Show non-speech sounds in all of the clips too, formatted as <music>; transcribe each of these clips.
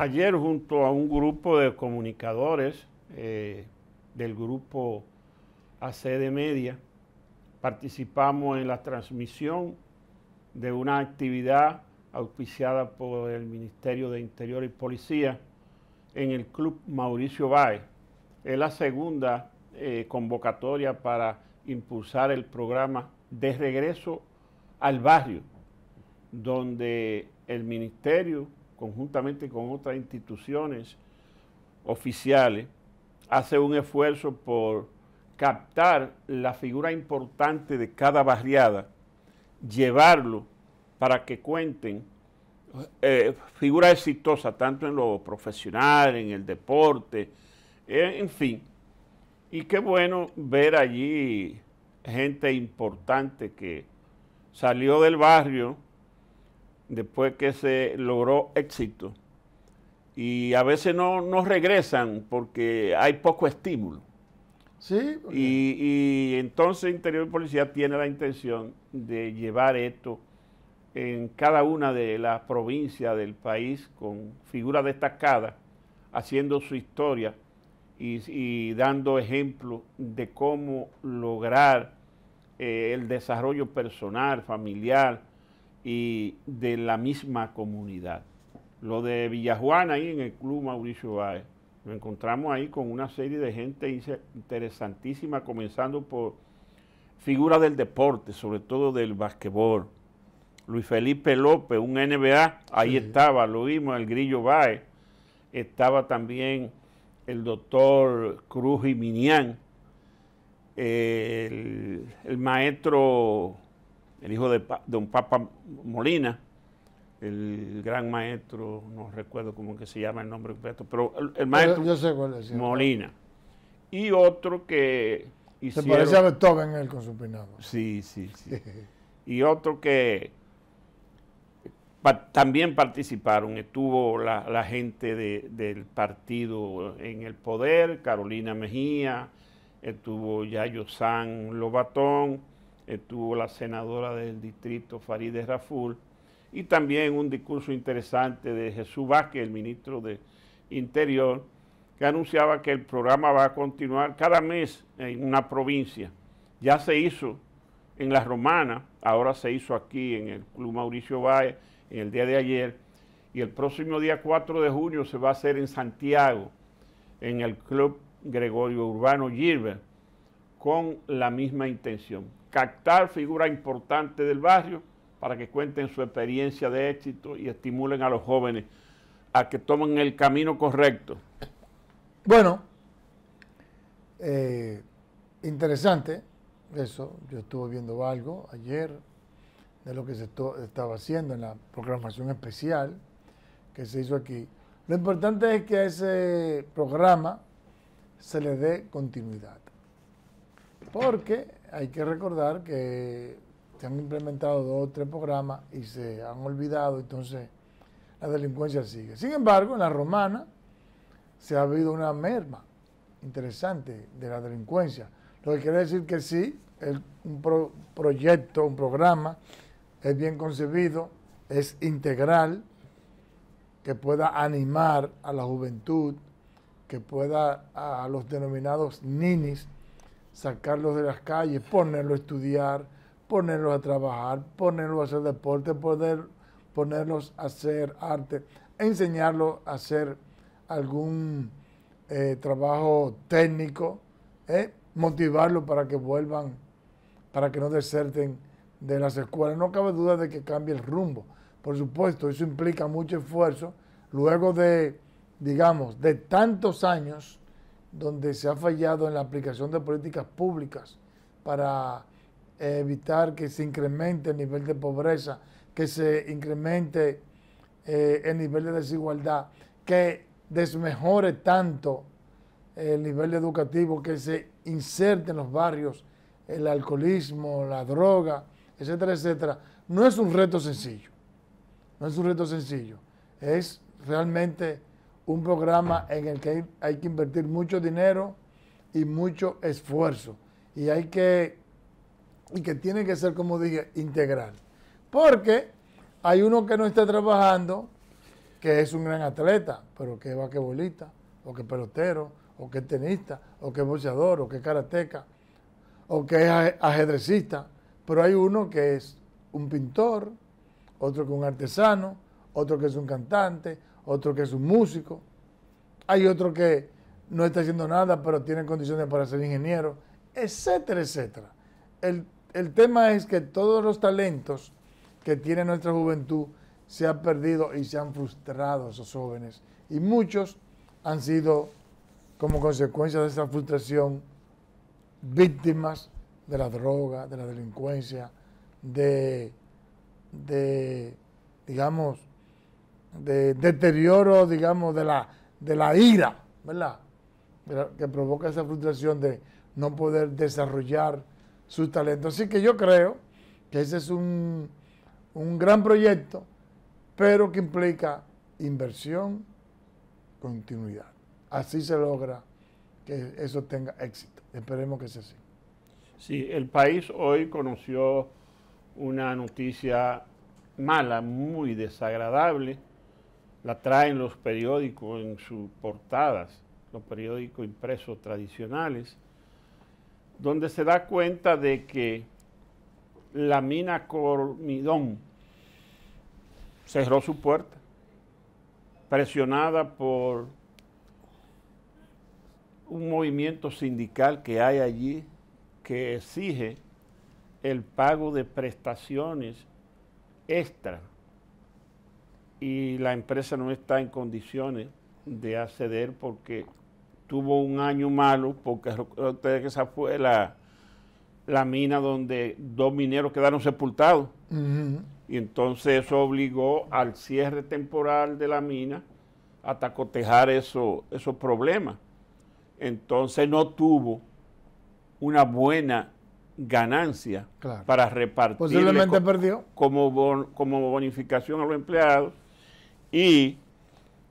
ayer junto a un grupo de comunicadores eh, del grupo sede Media, participamos en la transmisión de una actividad auspiciada por el Ministerio de Interior y Policía en el Club Mauricio vae Es la segunda eh, convocatoria para impulsar el programa de regreso al barrio, donde el Ministerio conjuntamente con otras instituciones oficiales, hace un esfuerzo por captar la figura importante de cada barriada, llevarlo para que cuenten eh, figuras exitosas, tanto en lo profesional, en el deporte, eh, en fin. Y qué bueno ver allí gente importante que salió del barrio, después que se logró éxito. Y a veces no, regresan porque hay poco estímulo. Sí. Y, y, entonces Interior Policía tiene la intención de llevar esto en cada una de las provincias del país con figuras destacadas, haciendo su historia y, dando ejemplo de cómo lograr eh, el desarrollo personal, familiar, y de la misma comunidad. Lo de Villajuana, ahí en el Club Mauricio Báez, nos encontramos ahí con una serie de gente interesantísima, comenzando por figuras del deporte, sobre todo del basquetbol. Luis Felipe López, un NBA, ahí estaba, lo vimos, el Grillo Báez. Estaba también el doctor Cruz y el, el maestro el hijo de, un Papa Molina, el gran maestro, no recuerdo cómo que se llama el nombre completo, pero el, maestro Molina. Y otro que Se parece a Beethoven él con su Sí, sí, sí. <laughs> y otro que también participaron, estuvo la, gente del partido en el poder, Carolina Mejía, estuvo Yayo San Lobatón, estuvo la senadora del distrito Farideh Raful, y también un discurso interesante de Jesús Vázquez, el ministro de Interior, que anunciaba que el programa va a continuar cada mes en una provincia. Ya se hizo en La Romana, ahora se hizo aquí en el Club Mauricio Valle, en el día de ayer, y el próximo día 4 de junio se va a hacer en Santiago, en el Club Gregorio Urbano Gilbert, con la misma intención captar figuras importantes del barrio para que cuenten su experiencia de éxito y estimulen a los jóvenes a que tomen el camino correcto. Bueno, eh, interesante eso. Yo estuve viendo algo ayer de lo que se estaba haciendo en la programación especial que se hizo aquí. Lo importante es que a ese programa se le dé continuidad. Porque hay que recordar que se han implementado dos o tres programas y se han olvidado, entonces la delincuencia sigue. Sin embargo, en la romana se ha habido una merma interesante de la delincuencia, lo que quiere decir que sí, un proyecto, un programa, es bien concebido, es integral, que pueda animar a la juventud, que pueda a los denominados ninis, sacarlos de las calles, ponerlos a estudiar, ponerlos a trabajar, ponerlos a hacer deporte, poder, ponerlos a hacer arte, enseñarlos a hacer algún eh, trabajo técnico, eh, motivarlos para que vuelvan, para que no deserten de las escuelas. No cabe duda de que cambie el rumbo. Por supuesto, eso implica mucho esfuerzo. Luego de, digamos, de tantos años donde se ha fallado en la aplicación de políticas públicas para evitar que se incremente el nivel de pobreza, que se incremente eh, el nivel de desigualdad, que desmejore tanto el nivel educativo, que se inserte en los barrios el alcoholismo, la droga, etcétera, etcétera. No es un reto sencillo, no es un reto sencillo, es realmente un programa en el que hay, que invertir mucho dinero y mucho esfuerzo. Y hay que, y que tiene que ser, como dije, integral. Porque hay uno que no está trabajando, que es un gran atleta, pero que es vaquebolista, o que es pelotero, o que es tenista, o que es boxeador, o que es karateca, o que es ajedrecista. Pero hay uno que es un pintor, otro que es un artesano, otro que es un cantante, otro que es un músico, hay otro que no está haciendo nada, pero tiene condiciones para ser ingeniero, etcétera, etcétera. El, tema es que todos los talentos que tiene nuestra juventud se han perdido y se han frustrado esos jóvenes. Y muchos han sido, como consecuencia de esa frustración, víctimas de la droga, de la delincuencia, de, de digamos, de deterioro, digamos, de la, de la ira, ¿verdad? Que provoca esa frustración de no poder desarrollar sus talentos. Así que yo creo que ese es un, un gran proyecto, pero que implica inversión, continuidad. Así se logra que eso tenga éxito. Esperemos que sea así. Sí, el país hoy conoció una noticia mala, muy desagradable, la traen los periódicos en sus portadas, los periódicos impresos tradicionales, donde se da cuenta de que la mina Cormidón cerró su puerta, presionada por un movimiento sindical que hay allí que exige el pago de prestaciones extra y la empresa no está en condiciones de acceder porque tuvo un año malo, porque ustedes que esa fue la, la mina donde dos mineros quedaron sepultados. Y entonces eso obligó al cierre temporal de la mina hasta cotejar eso, esos problemas. Entonces no tuvo una buena ganancia para repartir. perdió. Como, como bonificación a los empleados y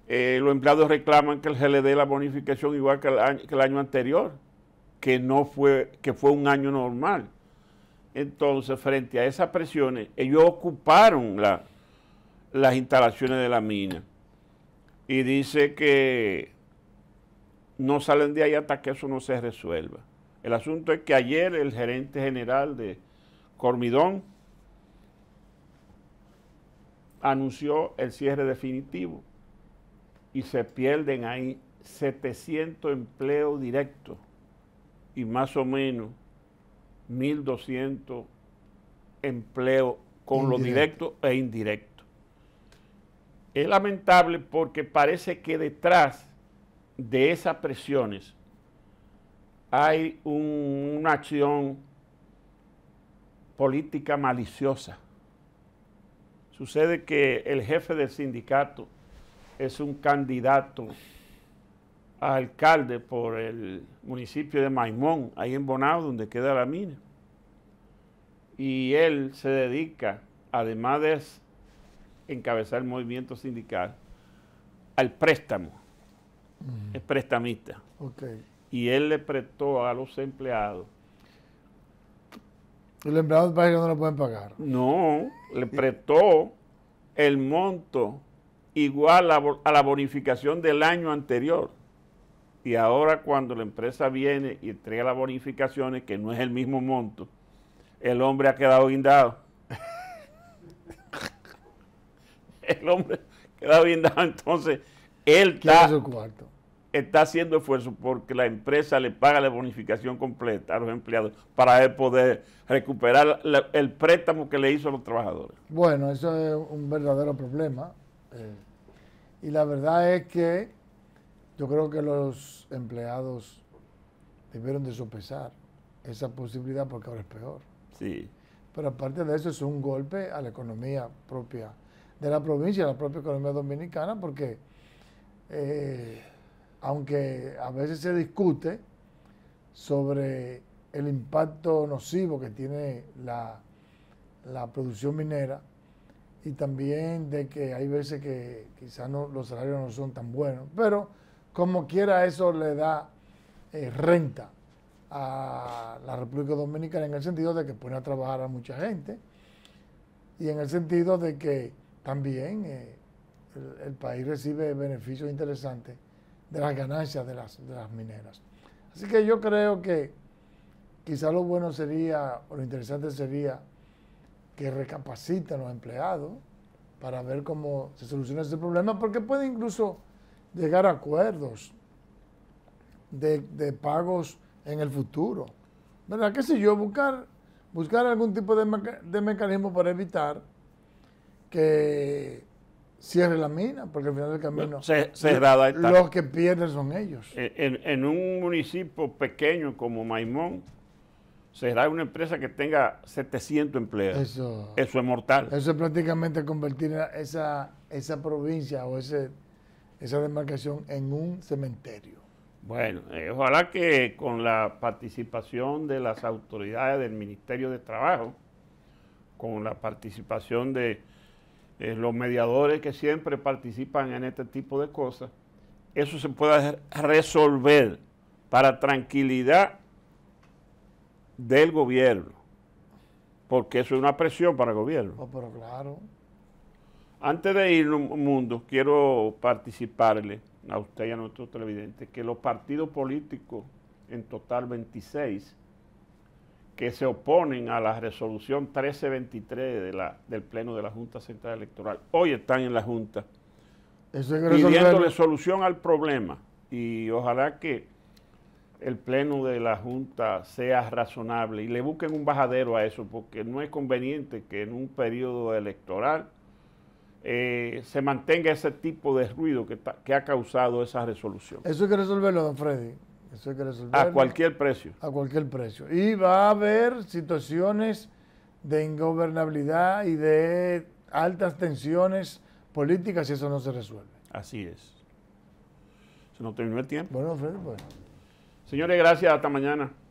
eh, los empleados reclaman que se le dé la bonificación igual que el, año, anterior, que no fue, que fue un año normal. Entonces, frente a esas presiones, ellos ocuparon las instalaciones de la mina y dice que no salen de ahí hasta que eso no se resuelva. El asunto es que ayer el gerente general de Cormidón, anunció el cierre definitivo y se pierden ahí 700 empleos directos y más o menos 1.200 empleos con lo directo e indirecto. Es lamentable porque parece que detrás de esas presiones hay una acción política maliciosa Sucede que el jefe del sindicato es un candidato a alcalde por el municipio de Maimón, ahí en Bonao, donde queda la mina. Y él se dedica, además de encabezar el movimiento sindical, al préstamo. Es prestamista. Y él le prestó a los empleados y empleado empleados del país no lo pueden pagar. No, le prestó el monto igual a, la bonificación del año anterior. Y ahora cuando la empresa viene y entrega las bonificaciones, que no es el mismo monto, el hombre ha quedado guindado. <laughs> el hombre ha quedado entonces él está... cuarto está haciendo esfuerzo porque la empresa le paga la bonificación completa a los empleados para poder recuperar el préstamo que le hizo a los trabajadores. Bueno, eso es un verdadero problema. Eh. y la verdad es que yo creo que los empleados debieron de sopesar esa posibilidad porque ahora es peor. Sí. Pero aparte de eso es un golpe a la economía propia de la provincia, a la propia economía dominicana, porque... Eh, aunque a veces se discute sobre el impacto nocivo que tiene la, producción minera y también de que hay veces que quizás los salarios no son tan buenos, pero como quiera eso le da eh, renta a la República Dominicana en el sentido de que pone a trabajar a mucha gente y en el sentido de que también eh, el país recibe beneficios interesantes de las ganancias de las, mineras. Así que yo creo que quizá lo bueno sería, o lo interesante sería, que recapaciten los empleados para ver cómo se soluciona ese problema, porque puede incluso llegar a acuerdos de, pagos en el futuro. ¿Verdad? ¿Qué sé yo? Buscar, buscar algún tipo de mecanismo para evitar que cierre la mina, porque al final del camino se, los que pierden son ellos. En, un municipio pequeño como Maimón, será una empresa que tenga 700 empleados. Eso, es mortal. Eso es prácticamente convertir esa, esa provincia o ese, esa demarcación en un cementerio. Bueno, eh, ojalá que con la participación de las autoridades del Ministerio de Trabajo, con la participación de eh, los mediadores que siempre participan en este tipo de cosas, eso se puede resolver para tranquilidad del gobierno, porque eso es una presión para el gobierno. Oh, pero claro. Antes de ir mundo, quiero participarle a usted y a nuestros televidentes que los partidos políticos, en total 26, que se oponen a la resolución 1323 de la, del Pleno de la Junta Central Electoral. Hoy están en la Junta pidiéndole solución al problema y ojalá que el pleno de la Junta sea razonable y le busquen un bajadero a eso, porque no es conveniente que en un periodo electoral eh, se mantenga ese tipo de ruido que, que ha causado esa resolución. Eso hay que resolverlo, don Freddy. Eso que resolverlo. A cualquier precio. A cualquier precio. Y va a haber situaciones de ingobernabilidad y de altas tensiones políticas si eso no se resuelve. Así es. Se nos terminó el tiempo. Bueno, pues. Señores, gracias. Hasta mañana.